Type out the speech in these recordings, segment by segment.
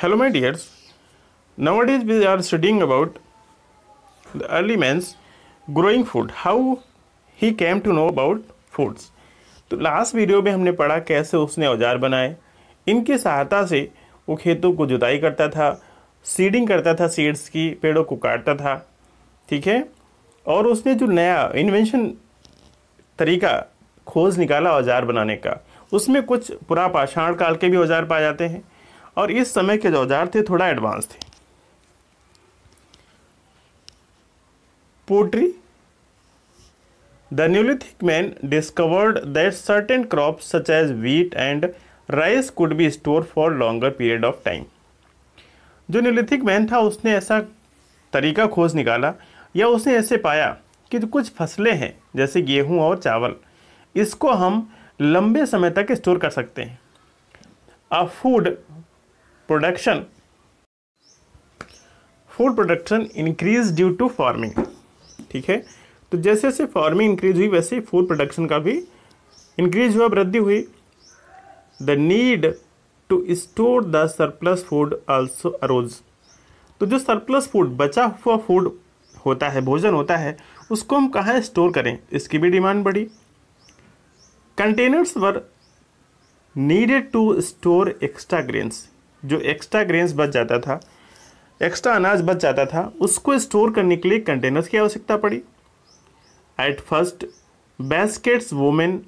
Hello my dears, nowadays we are studying about the early man's growing food, how he came to know about foods. तो last video में हमने पढ़ा कैसे उसने औजार बनाए इनकी सहायता से वो खेतों को जुताई करता था सीडिंग करता था सीड्स की पेड़ों को काटता था ठीक है और उसने जो नया इन्वेंशन तरीका खोज निकाला औजार बनाने का उसमें कुछ पुरापाषाण पाषाण काल के भी औजार पाए जाते हैं और इस समय के जो औजार थे थोड़ा एडवांस थे pottery the Neolithic man discovered that certain crop such as wheat and rice could be store for longer period of time जो न्यूलिथिक मैन था उसने ऐसा तरीका खोज निकाला या उसने ऐसे पाया कि जो कुछ फसलें हैं जैसे गेहूं और चावल इसको हम लंबे समय तक स्टोर कर सकते हैं a food production food production increase due to farming ठीक है तो जैसे जैसे फार्मिंग इंक्रीज हुई वैसे ही फूड प्रोडक्शन का भी इंक्रीज हुआ वृद्धि हुई the need to store the surplus food also arose तो जो सरप्लस फूड बचा हुआ फूड होता है भोजन होता है उसको हम कहाँ स्टोर करें इसकी भी डिमांड बढ़ी containers were needed to store extra grains जो एक्स्ट्रा ग्रेन्स बच जाता था एक्स्ट्रा अनाज बच जाता था उसको स्टोर करने के लिए कंटेनर्स की आवश्यकता पड़ी at first baskets woven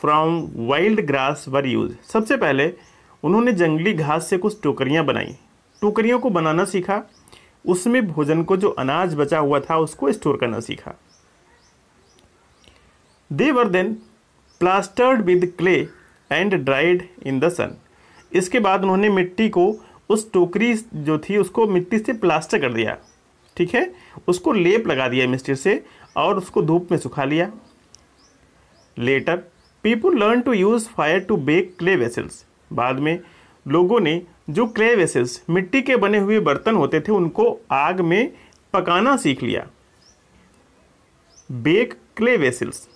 from wild grass were use सबसे पहले उन्होंने जंगली घास से कुछ टोकरियाँ बनाई टोकरियों को बनाना सीखा उसमें भोजन को जो अनाज बचा हुआ था उसको स्टोर करना सीखा they were then plastered with clay and dried in the sun इसके बाद उन्होंने मिट्टी को उस टोकरी जो थी उसको मिट्टी से प्लास्टर कर दिया ठीक है उसको लेप लगा दिया मिस्टर से और उसको धूप में सुखा लिया later people learn to use fire to bake clay vessels बाद में लोगों ने जो क्ले वेसल्स मिट्टी के बने हुए बर्तन होते थे उनको आग में पकाना सीख लिया bake clay vessels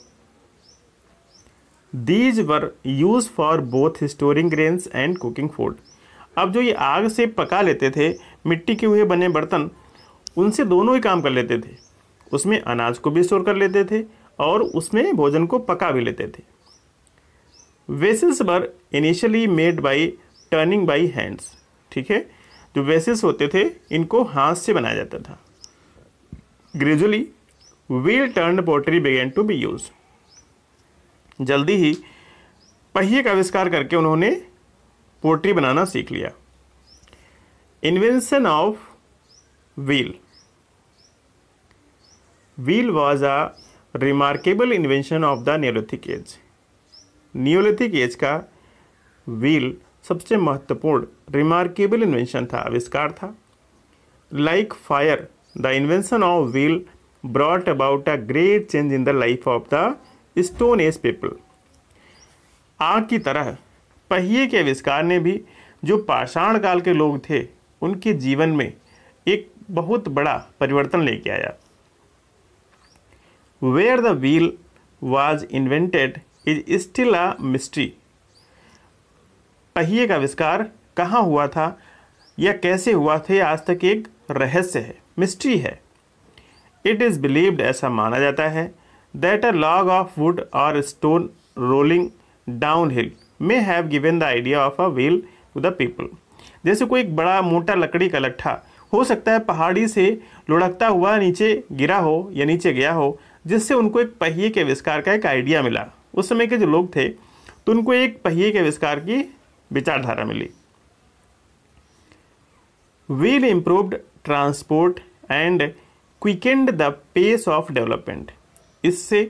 these were use for both storing grains and cooking food अब जो ये आग से पका लेते थे मिट्टी के हुए बने बर्तन उनसे दोनों ही काम कर लेते थे उसमें अनाज को भी स्टोर कर लेते थे और उसमें भोजन को पका भी लेते थे vessels were initially made by turning by hands ठीक है जो वेसल्स होते थे इनको हाथ से बनाया जाता था gradually wheel turn pottery began to be use जल्दी ही पहिए का आविष्कार करके उन्होंने पोट्री बनाना सीख लिया invention of wheel wheel was a remarkable invention of the Neolithic age Neolithic age का व्हील सबसे महत्वपूर्ण रिमार्केबल इन्वेंशन था आविष्कार था like fire the invention of wheel brought about a great change in the life of the stone age people आग की तरह पहिए के आविष्कार ने भी जो पाषाण काल के लोग थे उनके जीवन में एक बहुत बड़ा परिवर्तन लेके आया where the wheel was invented is still a mystery पहिए का आविष्कार कहाँ हुआ था या कैसे हुआ थे आज तक एक रहस्य है मिस्ट्री है इट इज़ बिलीव्ड ऐसा माना जाता है that a log of wood or stone rolling downhill may have given the idea of a wheel to the people. जैसे कोई एक बड़ा मोटा लकड़ी का लट्ठा हो सकता है पहाड़ी से लुढ़कता हुआ नीचे गिरा हो या नीचे गया हो जिससे उनको एक पहिए के आविष्कार का एक आइडिया मिला उस समय के जो लोग थे तो उनको एक पहिए के आविष्कार की विचारधारा मिली wheel improved transport and quickened the pace of development इससे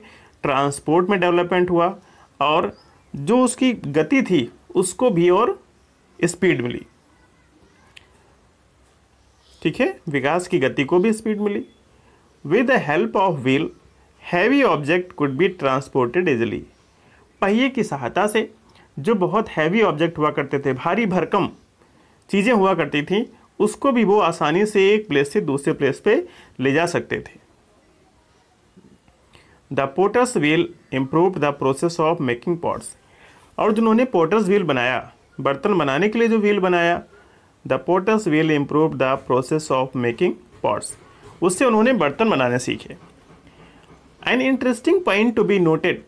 ट्रांसपोर्ट में डेवलपमेंट हुआ और जो उसकी गति थी उसको भी और स्पीड मिली ठीक है विकास की गति को भी स्पीड मिली with the help of wheel heavy object could be transported easily पहिए की सहायता से जो बहुत हैवी ऑब्जेक्ट हुआ करते थे भारी भरकम चीज़ें हुआ करती थी उसको भी वो आसानी से एक प्लेस से दूसरे प्लेस पे ले जा सकते थे the potter's wheel improve the process of making pots और जिन्होंने पोटर्स व्हील बनाया बर्तन बनाने के लिए जो व्हील बनाया the potter's wheel improve the process of making pots उससे उन्होंने बर्तन बनाने सीखे an interesting point to be noted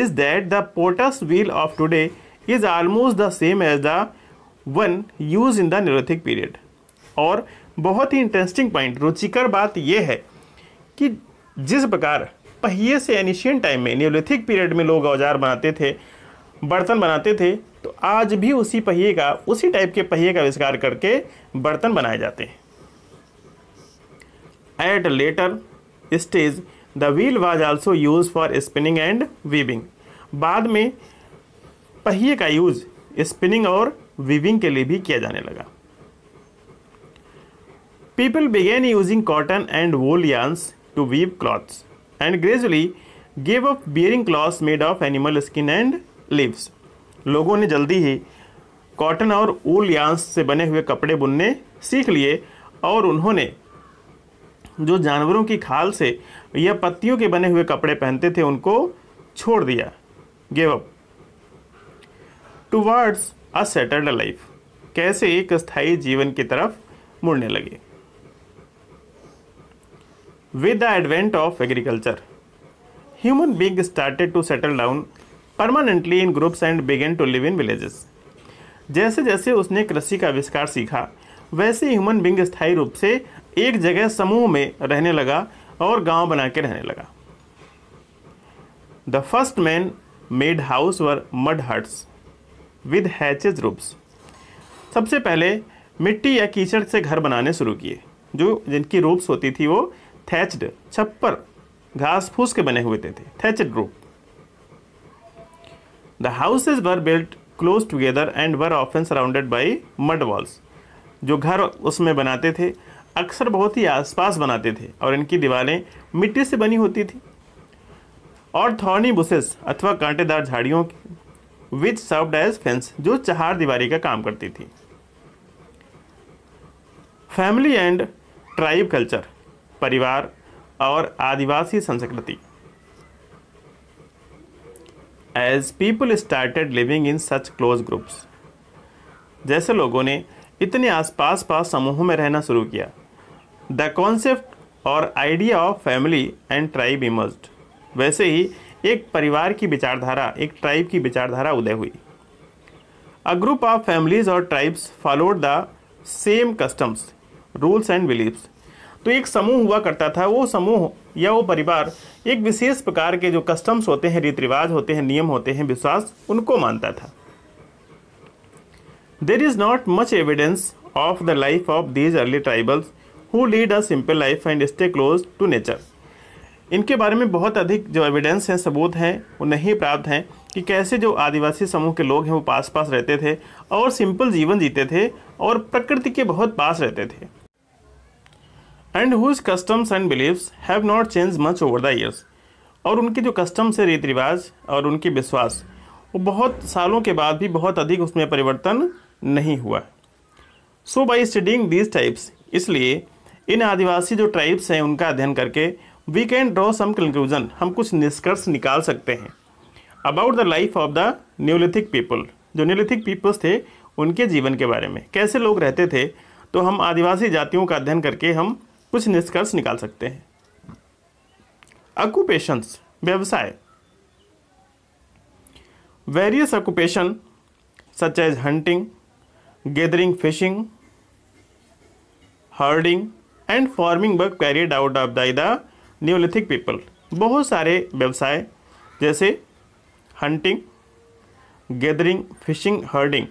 is that the potter's wheel of today is almost the same as the one use in the Neolithic period और बहुत ही interesting point रुचिकर बात यह है कि जिस प्रकार पहिए से एनिशियन टाइम में न्योलिथिक पीरियड में लोग औजार बनाते थे बर्तन बनाते थे तो आज भी उसी पहिए का उसी टाइप के पहिए का आविष्कार करके बर्तन बनाए जाते हैं at later stage the wheel was also use for spinning and weaving बाद में पहिए का यूज स्पिनिंग और वीविंग के लिए भी किया जाने लगा people began using cotton and wool yarns to weave clothes and gradually gave up bearing cloths made of animal skin and leaves. लोगों ने जल्दी ही कॉटन और ऊल यांस से बने हुए कपड़े बुनने सीख लिए और उन्होंने जो जानवरों की खाल से या पत्तियों के बने हुए कपड़े पहनते थे उनको छोड़ दिया gave up towards a settled life कैसे एक स्थायी जीवन की तरफ मुड़ने लगे With the advent of agriculture, human beings started to settle down permanently in groups and began to live in villages. जैसे जैसे उसने कृषि का आविष्कार सीखा वैसे ह्यूमन बींग स्थायी रूप से एक जगह समूह में रहने लगा और गांव बना के रहने लगा the first man made house were mud huts with हैचेज रूप्स सबसे पहले मिट्टी या कीचड़ से घर बनाने शुरू किए जो जिनकी रूप्स होती थी वो थैचड छप्पर घास फूस के बने हुए थे thatched roof the houses were built close together and were often surrounded by mud walls जो घर उसमें बनाते थे अक्सर बहुत ही आसपास बनाते थे और इनकी दीवारें मिट्टी से बनी होती थी और थॉर्नी बुसेस अथवा कांटेदार झाड़ियों की विच सर्व्ड एज फेंस जो चहार दीवारी का काम करती थी फैमिली एंड ट्राइब कल्चर परिवार और आदिवासी संस्कृति as people started living in such close groups जैसे लोगों ने इतने आसपास पास समूहों में रहना शुरू किया द कॉन्सेप्ट और idea of family and tribe emerge वैसे ही एक परिवार की विचारधारा एक ट्राइब की विचारधारा उदय हुई अ ग्रुप ऑफ फैमिलीज और tribes followed the same customs rules and beliefs तो एक समूह हुआ करता था वो समूह या वो परिवार एक विशेष प्रकार के जो कस्टम्स होते हैं रीति रिवाज होते हैं नियम होते हैं विश्वास उनको मानता था there is not much evidence of the life of these early tribals who lead a simple life and stay close to nature इनके बारे में बहुत अधिक जो एविडेंस हैं सबूत हैं वो नहीं प्राप्त हैं कि कैसे जो आदिवासी समूह के लोग हैं वो पास पास रहते थे और सिंपल जीवन जीते थे और प्रकृति के बहुत पास रहते थे and whose customs and beliefs have not change much over the years और उनके जो कस्टम्स है रीति रिवाज और उनके विश्वास वो बहुत सालों के बाद भी बहुत अधिक उसमें परिवर्तन नहीं हुआ so by studying these tribes इसलिए इन आदिवासी जो ट्राइब्स हैं उनका अध्ययन करके we can draw some conclusion हम कुछ निष्कर्ष निकाल सकते हैं about the life of the Neolithic people जो न्यूलिथिक पीपल्स थे उनके जीवन के बारे में कैसे लोग रहते थे तो हम आदिवासी जातियों का अध्ययन करके हम कुछ निष्कर्ष निकाल सकते हैं ऑक्यूपेशंस व्यवसाय various occupation such as hunting gathering fishing herding and farming work carried out of by the Neolithic people बहुत सारे व्यवसाय जैसे हंटिंग गैदरिंग फिशिंग हर्डिंग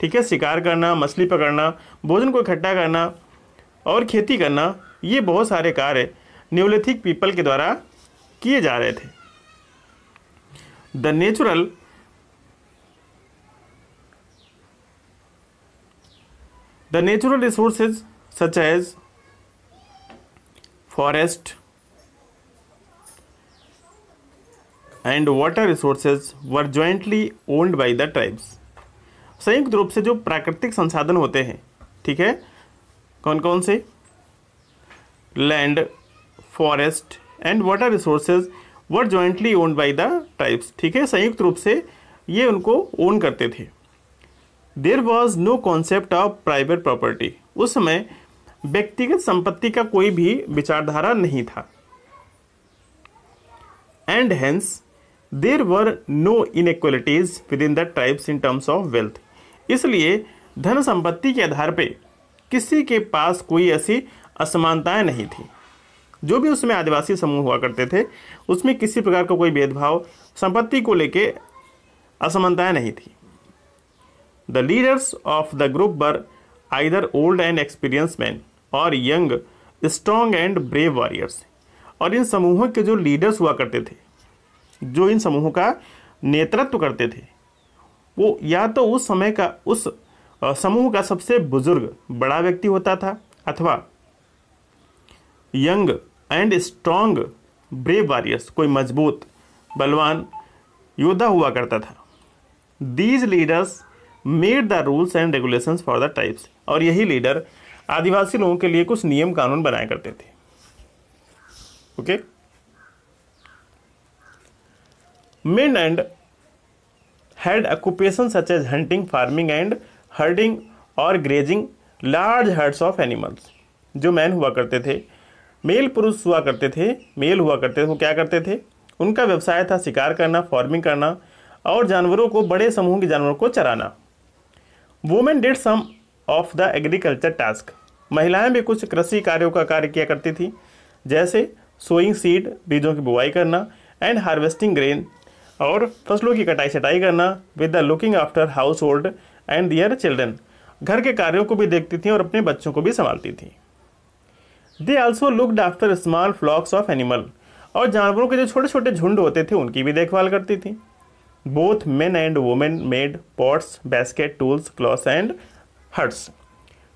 ठीक है शिकार करना मछली पकड़ना भोजन को इकट्ठा करना और खेती करना ये बहुत सारे कार्य न्यूलिथिक पीपल के द्वारा किए जा रहे थे the natural the natural resources such as forest and water resources were jointly owned by the tribes संयुक्त रूप से जो प्राकृतिक संसाधन होते हैं ठीक है कौन कौन से land forest and water resources were jointly owned by the tribes. ठीक है संयुक्त रूप से ये उनको own करते थे There was no concept of private property. उस समय व्यक्तिगत संपत्ति का कोई भी विचारधारा नहीं था and hence there were no inequalities within the tribes in terms of wealth इसलिए धन संपत्ति के आधार पे किसी के पास कोई ऐसी असमानताएं नहीं थी जो भी उसमें आदिवासी समूह हुआ करते थे उसमें किसी प्रकार का कोई भेदभाव संपत्ति को लेके असमानताएं नहीं थी the leaders of the group were either old and experience man और young strong and brave warriors और इन समूहों के जो लीडर्स हुआ करते थे जो इन समूहों का नेतृत्व करते थे वो या तो उस समय का उस समूह का सबसे बुजुर्ग बड़ा व्यक्ति होता था अथवा young and strong brave warriors कोई मजबूत बलवान योद्धा हुआ करता था these leaders made the rules and regulation for the tribes और यही लीडर आदिवासी लोगों के लिए कुछ नियम कानून बनाया करते थे okay men and had occupation such as hunting farming and herding और grazing large herds of animals जो मैन हुआ करते थे मेल पुरुष हुआ करते थे मेल हुआ करते थे वो क्या करते थे उनका व्यवसाय था शिकार करना फार्मिंग करना और जानवरों को बड़े समूह के जानवरों को चराना women did some of the agriculture task महिलाएं भी कुछ कृषि कार्यों का कार्य किया करती थी जैसे सोइंग सीड बीजों की बुआई करना एंड हार्वेस्टिंग ग्रेन और फसलों की कटाई छटाई करना with the looking after household and their children घर के कार्यों को भी देखती थी और अपने बच्चों को भी संभालती थी they also looked after small flocks of animal और जानवरों के जो छोटे छोटे झुंड होते थे उनकी भी देखभाल करती थी both men and women made pots basket tools cloth and huts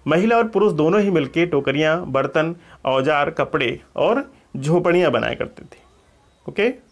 महिला और पुरुष दोनों ही मिलकर टोकरियाँ बर्तन औजार कपड़े और झोपड़ियाँ बनाया करते थे ओके okay?